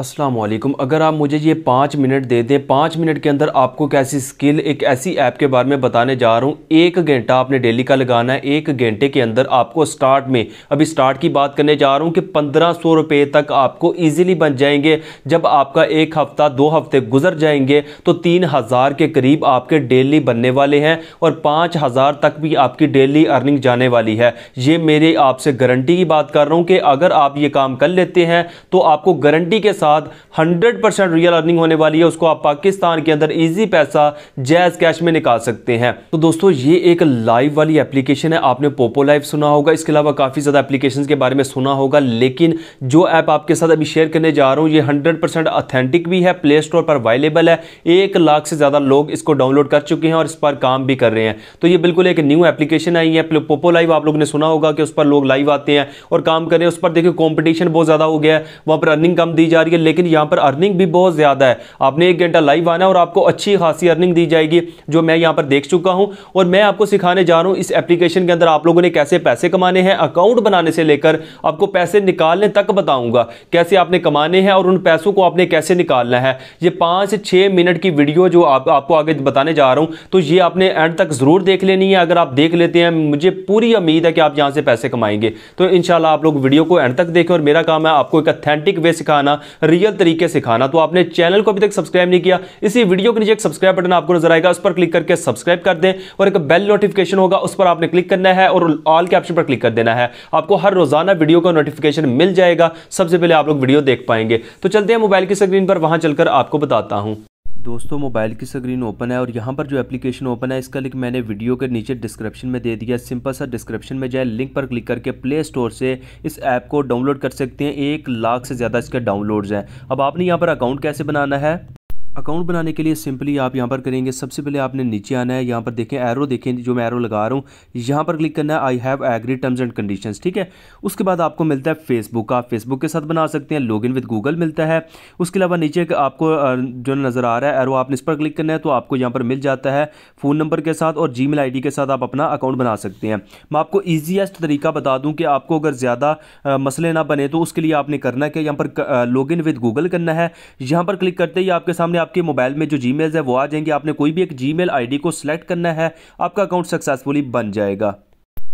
असलकम अगर आप मुझे ये पाँच मिनट दे दें पाँच मिनट के अंदर आपको कैसी स्किल एक ऐसी ऐप के बारे में बताने जा रहा हूँ एक घंटा आपने डेली का लगाना है एक घंटे के अंदर आपको स्टार्ट में अभी स्टार्ट की बात करने जा रहा हूँ कि पंद्रह सौ रुपये तक आपको इजीली बन जाएंगे जब आपका एक हफ़्ता दो हफ्ते गुजर जाएंगे तो तीन हज़ार के करीब आपके डेली बनने वाले हैं और पाँच हज़ार तक भी आपकी डेली अर्निंग जाने वाली है ये मेरे आपसे गारंटी की बात कर रहा हूँ कि अगर आप ये काम कर लेते हैं तो आपको गारंटी के साथ साथ 100 परसेंट रियल अर्निंग होने वाली है उसको आप पाकिस्तान के अंदर इजी पैसा जैज कैश में निकाल सकते हैं तो दोस्तों ये एक लाइव वाली एप्लीकेशन है आपने पोपो लाइव सुना होगा इसके अलावा काफ़ी ज़्यादा एप्लीकेशन के बारे में सुना होगा लेकिन जो ऐप आपके साथ अभी शेयर करने जा रहा हूँ ये हंड्रेड परसेंट भी है प्ले स्टोर पर अवेलेबल है एक लाख से ज़्यादा लोग इसको डाउनलोड कर चुके हैं और इस पर काम भी कर रहे हैं तो ये बिल्कुल एक न्यू एप्लीकेशन आई है पोपो लाइव आप लोगों ने सुना होगा कि उस पर लोग लाइव आते हैं और काम कर रहे हैं उस पर देखिए कॉम्पिटिशन बहुत ज़्यादा हो गया है वहां पर अर्निंग कम दी जा रही है लेकिन लेकिन यहाँ पर अर्निंग भी बहुत ज़्यादा है आपने एक घंटा लाइव आना और आपको अच्छी खासी अर्निंग दी जाएगी जो मैं यहाँ पर देख चुका हूँ और मैं आपको सिखाने जा रहा हूँ इस एप्लीकेशन के अंदर आप लोगों ने कैसे पैसे कमाने हैं अकाउंट बनाने से लेकर आपको पैसे निकालने तक बताऊँगा कैसे आपने कमाने हैं और उन पैसों को आपने कैसे निकालना है ये पाँच छः मिनट की वीडियो जो आपको आगे बताने जा रहा हूँ तो ये आपने एंड तक ज़रूर देख लेनी है अगर आप देख लेते हैं मुझे पूरी उम्मीद है कि आप यहाँ से पैसे कमाएंगे तो इन आप लोग वीडियो को एंड तक देखें और मेरा काम है आपको एक अथेंटिक वे सिखाना रियल तरीके सिखाना तो आपने चैनल को अभी तक सब्सक्राइब नहीं किया इसी वीडियो के नीचे एक सब्सक्राइब बटन आपको नजर आएगा उस पर क्लिक करके सब्सक्राइब कर दें और एक बेल नोटिफिकेशन होगा उस पर आपने क्लिक करना है और ऑल के ऑप्शन पर क्लिक कर देना है आपको हर रोजाना वीडियो का नोटिफिकेशन मिल जाएगा सबसे पहले आप लोग वीडियो देख पाएंगे तो चलते हैं मोबाइल की स्क्रीन पर वहां चलकर आपको बताता हूं दोस्तों मोबाइल की स्क्रीन ओपन है और यहाँ पर जो एप्लीकेशन ओपन है इसका लिंक मैंने वीडियो के नीचे डिस्क्रिप्शन में दे दिया सिंपल सा डिस्क्रिप्शन में जाए लिंक पर क्लिक करके प्ले स्टोर से इस ऐप को डाउनलोड कर सकते हैं एक लाख से ज़्यादा इसके डाउनलोड्स हैं अब आपने यहाँ पर अकाउंट कैसे बनाना है अकाउंट बनाने के लिए सिंपली आप यहाँ पर करेंगे सबसे पहले आपने नीचे आना है यहाँ पर देखें एरो देखें जो मैं एरो लगा रहा हूँ यहाँ पर क्लिक करना है I have agree terms and condition ठीक है उसके बाद आपको मिलता है फेसबुक आप फेसबुक के साथ बना सकते हैं लॉग इन विद गूगल मिलता है उसके अलावा नीचे आपको जो नज़र आ रहा है एरो आपने इस पर क्लिक करना है तो आपको यहाँ पर मिल जाता है फ़ोन नंबर के साथ और जी मेल के साथ आप अपना अकाउंट बना सकते हैं मैं आपको ईजीएस्ट तरीका बता दूँ कि आपको अगर ज़्यादा मसले ना बने तो उसके लिए आपने करना है कि यहाँ पर लॉग इन विद गूगल करना है यहाँ पर क्लिक करते ही आपके सामने आपके मोबाइल में जो जी है वो आ जाएंगे आपने कोई भी एक जी मेल को सिलेक्ट करना है आपका अकाउंट सक्सेसफुली बन जाएगा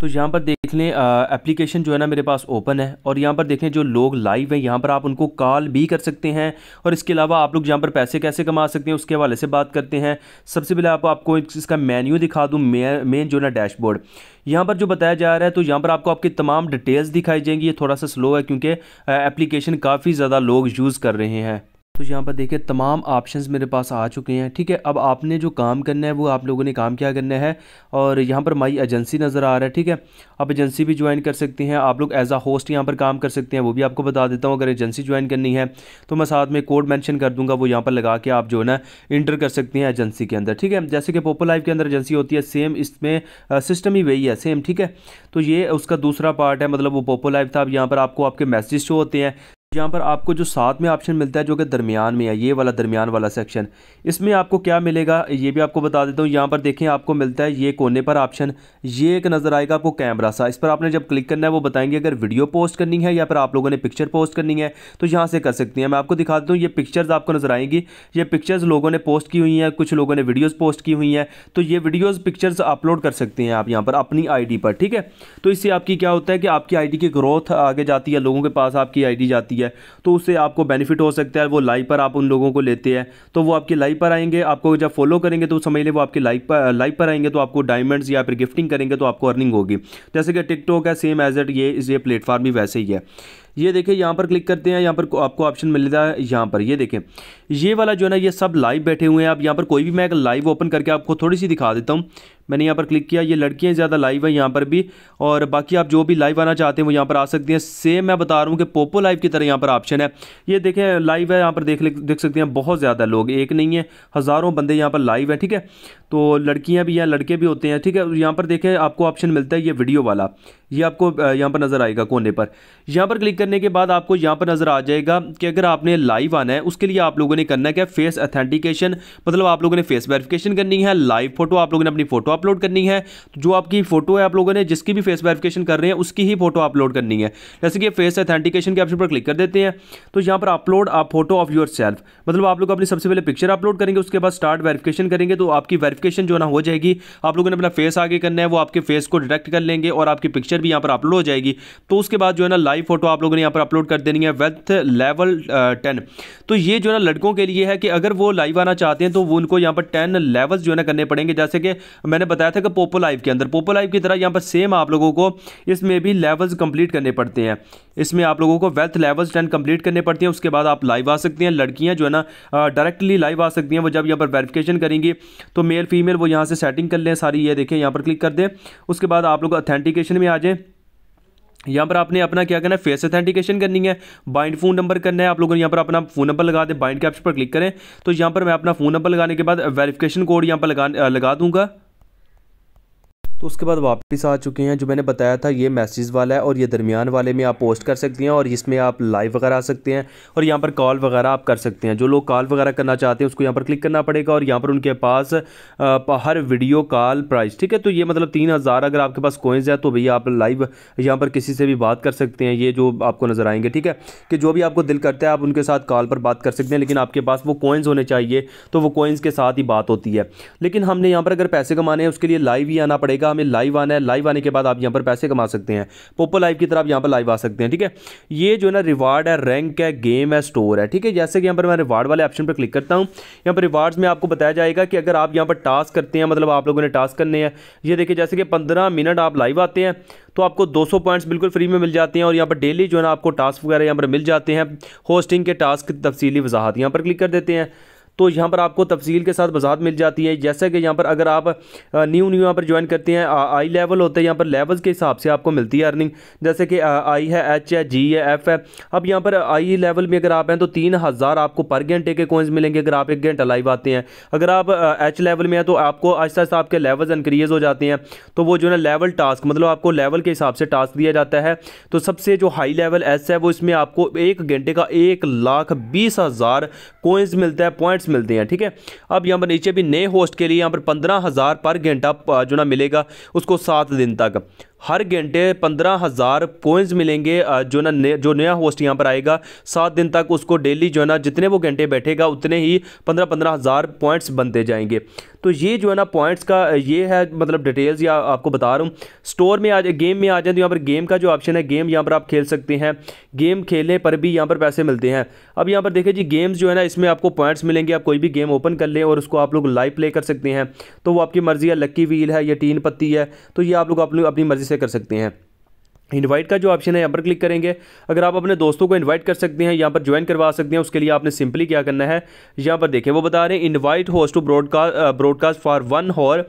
तो यहाँ पर देख लें एप्लीकेशन जो है ना मेरे पास ओपन है और यहाँ पर देखें जो लोग लाइव हैं यहाँ पर आप उनको कॉल भी कर सकते हैं और इसके अलावा आप लोग यहाँ पर पैसे कैसे कमा सकते हैं उसके हवाले से बात करते हैं सबसे पहले आप आपको इसका मेन्यू दिखा दूँ मेन जो है ना डैशबोर्ड यहाँ पर जो बताया जा रहा है तो यहाँ पर आपको आपकी तमाम डिटेल्स दिखाई जाएंगी ये थोड़ा सा स्लो है क्योंकि एप्लीकेशन काफ़ी ज़्यादा लोग यूज़ कर रहे हैं तो यहाँ पर देखिए तमाम ऑप्शंस मेरे पास आ चुके हैं ठीक है अब आपने जो काम करना है वो आप लोगों ने काम क्या करना है और यहाँ पर माई एजेंसी नज़र आ रहा है ठीक है आप एजेंसी भी ज्वाइन कर सकते हैं आप लोग एज आ होस्ट यहाँ पर काम कर सकते हैं वो भी आपको बता देता हूँ अगर एजेंसी ज्वाइन करनी है तो मैं साथ में कोड मैंशन कर दूँगा वो यहाँ पर लगा के आप जो है ना इंटर कर सकते हैं एजेंसी के अंदर ठीक है जैसे कि पोपो लाइव के अंदर एजेंसी होती है सेम इसमें सिस्टम ही वही है सेम ठीक है तो ये उसका दूसरा पार्ट है मतलब वो पोपो लाइव था अब यहाँ पर आपको आपके मैसेज शो होते हैं यहाँ पर आपको जो साथ में ऑप्शन मिलता है जो कि दरमियान में है ये वाला दरमियान वाला सेक्शन इसमें आपको क्या मिलेगा ये भी आपको बता देता हूँ यहाँ पर देखें आपको मिलता है ये कोने पर ऑप्शन ये एक नज़र आएगा आपको कैमरा सा इस पर आपने जब क्लिक करना है वो बताएंगे अगर वीडियो पोस्ट करनी है या फिर आप लोगों ने पिक्चर पोस्ट करनी है तो यहाँ से कर सकती हैं मैं आपको दिखा देता हूँ ये पिक्चर्स आपको नज़र आएंगी ये पिक्चर्स लोगों ने पोस्ट की हुई हैं कुछ लोगों ने वीडियोज़ पोस्ट की हुई हैं तो ये वीडियोज़ पिक्चर्स अपलोड कर सकते हैं आप यहाँ पर अपनी आई पर ठीक है तो इससे आपकी क्या होता है कि आपकी आई की ग्रोथ आगे जाती है लोगों के पास आपकी आई जाती है होती है तो उससे आपको बेनिफिट हो सकता है वो लाइव पर आप उन लोगों को लेते हैं तो वो आपकी लाइव पर आएंगे आपको जब फॉलो करेंगे तो समझ लें वो आपके लाइव पर लाइव पर आएंगे तो आपको डायमंड्स या फिर गिफ्टिंग करेंगे तो आपको अर्निंग होगी जैसे कि टिकटॉक है सेम एज एट ये ये प्लेटफॉर्म भी वैसे ही है ये देखें यहाँ पर क्लिक करते हैं यहाँ पर आपको ऑप्शन मिल जाता है यहाँ पर ये देखें ये वाला जो है ना ये सब लाइव बैठे हुए हैं आप यहाँ पर कोई भी मैं लाइव ओपन करके आपको थोड़ी सी दिखा देता हूँ मैंने यहाँ पर क्लिक किया ये लड़कियाँ ज़्यादा लाइव हैं यहाँ पर भी और बाकी आप जो भी लाइव आना चाहते हैं वो यहाँ पर आ सकते हैं सेम मैं बता रहा हूँ कि पोपो लाइव की तरह यहाँ पर ऑप्शन है ये देखें लाइव है यहाँ पर देख देख सकते हैं बहुत ज़्यादा लोग एक नहीं है हज़ारों बंदे यहाँ पर लाइव हैं ठीक है तो लड़कियाँ भी हैं लड़के भी होते हैं ठीक है यहाँ पर देखें आपको ऑप्शन मिलता है ये वीडियो वाला ये आपको यहाँ पर नज़र आएगा कोने पर यहाँ पर क्लिक करने के बाद आपको यहाँ पर नज़र आ जाएगा कि अगर आपने लाइव आना है उसके लिए आप लोगों ने करना क्या फेस अथेंटिकेशन मतलब आप लोगों ने फेस वेरिफिकेशन करनी है लाइव फोटो आप लोगों ने अपनी फोटो अपलोड करनी है तो जो आपकी फोटो है आप लोगों ने जिसकी भी फेस वेरिफिकेशन कर रहे हैं उसकी ही फोटो अपलोड करनी है जैसे कि फेस अथेंटिकेशन के ऑप्शन पर क्लिक कर देते हैं तो यहाँ पर अपलोड आप फोटो ऑफ योर सेल्फ मतलब आप लोग अपनी सबसे पहले पिक्चर अपलोड करेंगे उसके बाद स्टार्ट वेरीफिकेशन करेंगे तो आपकी वेरीफिकेशन जो ना हो जाएगी आप लोगों ने अपना फेस आगे करना है वो आपके फेस को डिटेक्ट कर लेंगे और आपकी पिक्चर पिक्चर भी यहाँ पर अपलोड हो जाएगी तो उसके बाद जो है ना लाइव फोटो आप लोगों ने यहाँ पर अपलोड कर देनी है वेल्थ लेवल टेन तो ये जो है ना लड़कों के लिए है कि अगर वो लाइव आना चाहते हैं तो वो उनको यहाँ पर टेन लेवल्स जो है ना करने पड़ेंगे जैसे कि मैंने बताया था कि पोपो लाइव के अंदर पोपो लाइव की तरह यहाँ पर सेम आप लोगों को इसमें भी लेवल्स कंप्लीट करने पड़ते हैं इसमें आप लोगों को वेल्थ लेवल्स टेन कंप्लीट करने पड़ते हैं उसके बाद आप लाइव आ सकते हैं लड़कियाँ जो है ना डायरेक्टली लाइव आ सकती हैं वो जब यहाँ पर वेरिफिकेशन करेंगी तो मेल फीमेल वो यहाँ से सेटिंग कर लें सारी ये देखें यहाँ पर क्लिक कर दें उसके बाद आप लोग अथेंटिकेशन में आ जाए यहाँ पर आपने अपना क्या करना है फेस अथेंटिकेशन करनी है बाइंड फोन नंबर करना है आप लोगों ने यहाँ पर अपना फोन नंबर लगा दें बाइंड ऑप्शन पर क्लिक करें तो यहाँ पर मैं अपना फोन नंबर लगाने के बाद वेरिफिकेशन कोड यहाँ पर लगा लगा दूंगा तो उसके बाद वापस आ चुके हैं जो मैंने बताया था ये मैसेज वाला है और ये दरमियान वाले में आप पोस्ट कर सकते हैं और इसमें आप लाइव वगैरह आ सकते हैं और यहाँ पर कॉल वगैरह आप कर सकते हैं जो लोग कॉल वगैरह करना चाहते हैं उसको यहाँ पर क्लिक करना पड़ेगा और यहाँ पर उनके पास हर वीडियो कॉल प्राइस ठीक है तो ये मतलब तीन हज़ार अगर आपके पास कोइंस है तो भैया आप लाइव यहाँ पर किसी से भी बात कर सकते हैं ये जो आपको नज़र आएंगे ठीक है कि जो भी आपको दिल करता है आप उनके साथ कॉल पर बात कर सकते हैं लेकिन आपके पास वो कोइंस होने चाहिए तो वो कोइंस के साथ ही बात होती है लेकिन हमने यहाँ पर अगर पैसे कमाने हैं उसके लिए लाइव ही आना पड़ेगा सीधा हमें लाइव आना है लाइव आने के बाद आप यहाँ पर पैसे कमा सकते हैं पोपो लाइव की तरफ यहाँ पर लाइव आ सकते हैं ठीक है ये जो है ना रिवार्ड है रैंक है गेम है स्टोर है ठीक है जैसे कि यहाँ पर मैं रिवार्ड वाले ऑप्शन पर क्लिक करता हूँ यहाँ पर रिवार्ड में आपको बताया जाएगा कि अगर आप यहाँ पर टास्क करते हैं मतलब आप लोगों ने टास्क करने हैं ये देखिए जैसे कि पंद्रह मिनट आप लाइव आते हैं तो आपको 200 पॉइंट्स बिल्कुल फ्री में मिल जाते हैं और यहाँ पर डेली जो है ना आपको टास्क वगैरह यहाँ पर मिल जाते हैं होस्टिंग के टास्क की तफसीली वजाहत यहाँ पर क्लिक कर देते हैं तो यहाँ पर आपको तफसील के साथ वज़ात मिल जाती है जैसे कि यहाँ पर अगर आप न्यू न्यू यहाँ पर ज्वाइन करते हैं आई लेवल होते हैं यहाँ पर लेवल्स के हिसाब से आपको मिलती है अर्निंग जैसे कि आई है एच है जी है एफ़ है अब यहाँ पर आई लेवल में अगर आप हैं तो तीन हज़ार आपको पर घंटे के कोइंस मिलेंगे अगर आप एक घंटा लाइव आते हैं अगर आप एच लेवल में हैं तो आपको आहिस्ता आहिस्ता आपके लेवल्स इनक्रीज़ हो जाते हैं तो वो जो है लेवल टास्क मतलब आपको लेवल के हिसाब से टास्क दिया जाता है तो सबसे जो हाई लेवल एस है वो इसमें आपको एक घंटे का एक लाख बीस हज़ार कोइंस मिलता है पॉइंट्स मिलते हैं ठीक है अब यहाँ पर नीचे भी नए होस्ट के लिए यहाँ पर पंद्रह हज़ार पर घंटा जो ना मिलेगा उसको सात दिन तक हर घंटे पंद्रह हज़ार पॉइंट्स मिलेंगे जो ना जो नया होस्ट यहाँ पर आएगा सात दिन तक उसको डेली जो है ना जितने वो घंटे बैठेगा उतने ही पंद्रह पंद्रह हज़ार पॉइंट्स बनते जाएंगे तो ये जो है ना पॉइंट्स का ये है मतलब डिटेल्स या आपको बता रहा हूँ स्टोर में आ जाए गेम में आ जाए तो यहाँ पर गेम का जो ऑप्शन है गेम यहाँ पर आप खेल सकते हैं गेम खेलने पर भी यहाँ पर पैसे मिलते हैं अब यहाँ पर देखिए जी गेम्स जो है ना इसमें आपको पॉइंट्स मिलेंगे आप कोई भी गेम ओपन कर लें और उसको आप लोग लाइव प्ले कर सकते हैं तो वो आपकी मर्ज़ी है लक्की व्हील है या टीन पत्ती है तो ये आप लोग अपनी मर्ज़ी से कर सकते हैं इनवाइट का जो ऑप्शन है यहाँ पर क्लिक करेंगे अगर आप अपने दोस्तों को इनवाइट कर सकते हैं यहाँ पर ज्वाइन करवा सकते हैं उसके लिए आपने सिंपली क्या करना है यहाँ पर देखें वो बता रहे हैं invite host to broadcast broadcast for one hour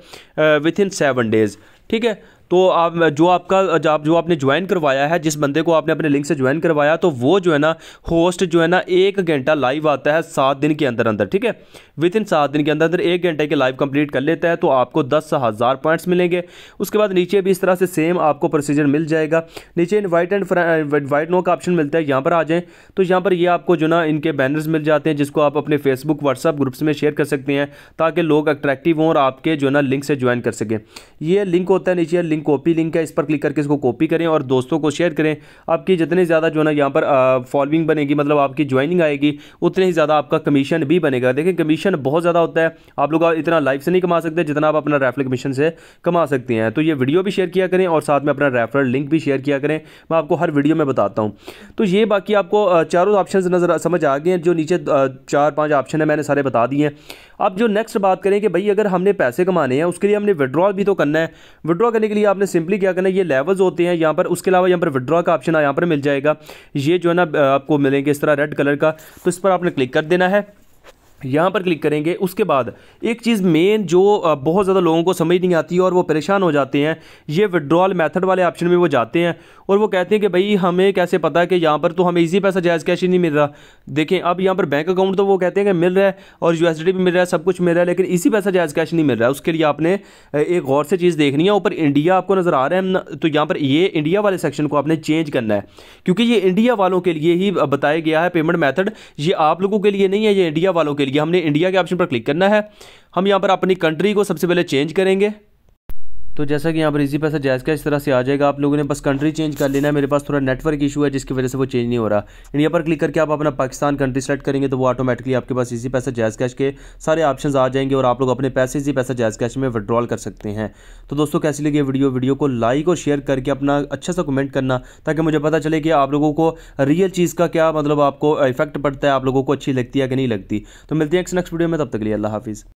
within seven days ठीक है तो आप जो आपका आप जो आपने ज्वाइन करवाया है जिस बंदे को आपने अपने लिंक से ज्वाइन करवाया तो वो जो है ना होस्ट जो है ना एक घंटा लाइव आता है सात दिन के अंदर अंदर ठीक है विद इन सात दिन के अंदर अंदर एक घंटे के लाइव कंप्लीट कर लेता है तो आपको दस हज़ार पॉइंट्स मिलेंगे उसके बाद नीचे भी इस तरह से सेम आपको प्रोसीजर मिल जाएगा नीचे इन्वाइट एंड वाइट नो का ऑप्शन मिलता है यहाँ पर आ जाएँ तो यहाँ पर ये यह आपको जो ना इनके बैनर्स मिल जाते हैं जिसको आप अपने फेसबुक व्हाट्सअप ग्रुप्स में शेयर कर सकते हैं ताकि लोग अट्रैक्टिव हों और आपके जो ना लिंक से ज्वाइन कर सकें ये लिंक होता है नीचे लिंक लिंक कॉपी लिंक है इस पर क्लिक करके इसको कॉपी करें और दोस्तों को शेयर करें आपकी जितने ज़्यादा जो है ना यहाँ पर फॉलोइंग बनेगी मतलब आपकी ज्वाइनिंग आएगी उतने ही ज़्यादा आपका कमीशन भी बनेगा देखें कमीशन बहुत ज़्यादा होता है आप लोग इतना लाइव से नहीं कमा सकते जितना आप अपना रेफरल कमीशन से कमा सकते हैं तो ये वीडियो भी शेयर किया करें और साथ में अपना रेफरल लिंक भी शेयर किया करें मैं आपको हर वीडियो में बताता हूँ तो ये बाकी आपको चारों ऑप्शन नज़र समझ आ गए हैं जो नीचे चार पाँच ऑप्शन है मैंने सारे बता दिए हैं अब जो नेक्स्ट बात करें कि भाई अगर हमने पैसे कमाने हैं उसके लिए हमने विड्रॉल भी तो करना है विड्रॉ करने के लिए आपने सिंपली क्या करना है ये लेवल्स होते हैं यहाँ पर उसके अलावा यहाँ पर विड्रॉ का ऑप्शन यहाँ पर मिल जाएगा ये जो है ना आपको मिलेंगे इस तरह रेड कलर का तो इस पर आपने क्लिक कर देना है यहाँ पर क्लिक करेंगे उसके बाद एक चीज़ मेन जो बहुत ज़्यादा लोगों को समझ नहीं आती है और वो परेशान हो जाते हैं ये विड्रॉल मेथड वाले ऑप्शन में वो जाते हैं और वो कहते हैं कि भाई हमें कैसे पता है कि यहाँ पर तो हमें इजी पैसा जायज़ कैश ही नहीं मिल रहा देखें अब यहाँ पर बैंक अकाउंट तो वो कहते हैं कि मिल रहा है और यू भी मिल रहा है सब कुछ मिल रहा है लेकिन इसी पैसा जायज़ कैश नहीं मिल रहा है उसके लिए आपने एक गौर से चीज़ देखनी है ऊपर इंडिया आपको नज़र आ रहा है तो यहाँ पर ये इंडिया वाले सेक्शन को आपने चेंज करना है क्योंकि ये इंडिया वालों के लिए ही बताया गया है पेमेंट मैथड ये आप लोगों के लिए नहीं है ये इंडिया वालों के लिए हमने इंडिया के ऑप्शन पर क्लिक करना है हम यहाँ पर अपनी कंट्री को सबसे पहले चेंज करेंगे तो जैसा कि यहाँ पर इजी पैसा जायज़ का इस तरह से आ जाएगा आप लोगों ने बस कंट्री चेंज कर लेना है मेरे पास थोड़ा नेटवर्क इशू है जिसकी वजह से वो चेंज नहीं हो रहा इंडिया पर क्लिक करके आप अपना पाकिस्तान कंट्री सेलेक्ट करेंगे तो वो ऑटोमेटिकली आपके पास इज़ी पैसा जायज़ कैश के सारे ऑप्शन आ जाएंगे और आप लोग अपने पैसे इसी पैसा जायज़ कैश में विड्रॉल कर सकते हैं तो दोस्तों कैसी लगी वीडियो वीडियो को लाइक और शेयर करके अपना अच्छा सा कमेंट करना ताकि मुझे पता चले कि आप लोगों को रियल चीज़ का क्या मतलब आपको इफेक्ट पड़ता है आप लोगों को अच्छी लगती है कि नहीं लगती तो मिलती है नेक्स्ट वीडियो में तब तक लिए अल्लाह हाफिज़